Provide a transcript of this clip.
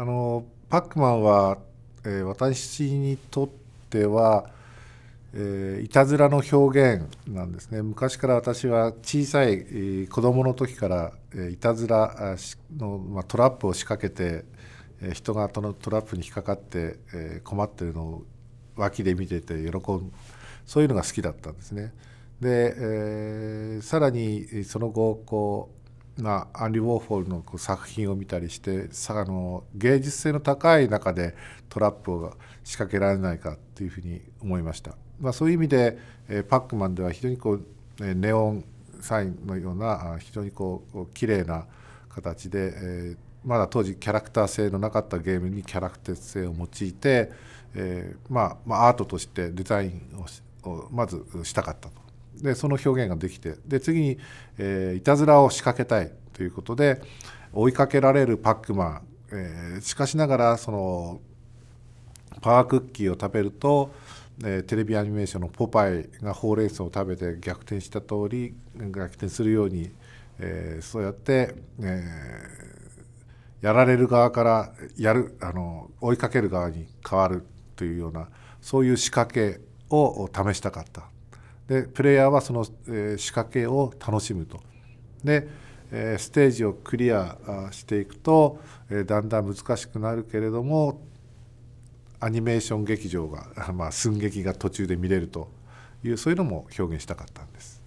あのパックマンは、えー、私にとっては、えー、いたずらの表現なんですね昔から私は小さい、えー、子供の時から、えー、いたずらの、まあ、トラップを仕掛けて、えー、人がそのトラップに引っかかって、えー、困ってるのを脇で見てて喜ぶそういうのが好きだったんですね。で、えー、さらにその後こなアンリ・ウォーホルの作品を見たりしてさあの芸術性の高い中でトラップを仕掛けられないかというふうに思いました、まあ、そういう意味で、えパックマンでは非常にこうネオンサインのような非常にこう綺麗な形で、えまだ当時キャラクター性のなかったゲームにキャラクター性を用いて、えまあ、まあ、アートとしてデザインをまずしたかったとでその表現ができてで次に、えー、いたずらを仕掛けたいということで追いかけられるパックマン、えー、しかしながらそのパワークッキーを食べると、えー、テレビアニメーションの「ポパイ」がほうれん草を食べて逆転した通り逆転するように、えー、そうやって、えー、やられる側からやるあの追いかける側に変わるというようなそういう仕掛けを試したかったでプレイヤーはその、え仕掛けを楽しむと。でステージをクリアしていくとだんだん難しくなるけれどもアニメーション劇場が、まあ、寸劇が途中で見れるというそういうのも表現したかったんです。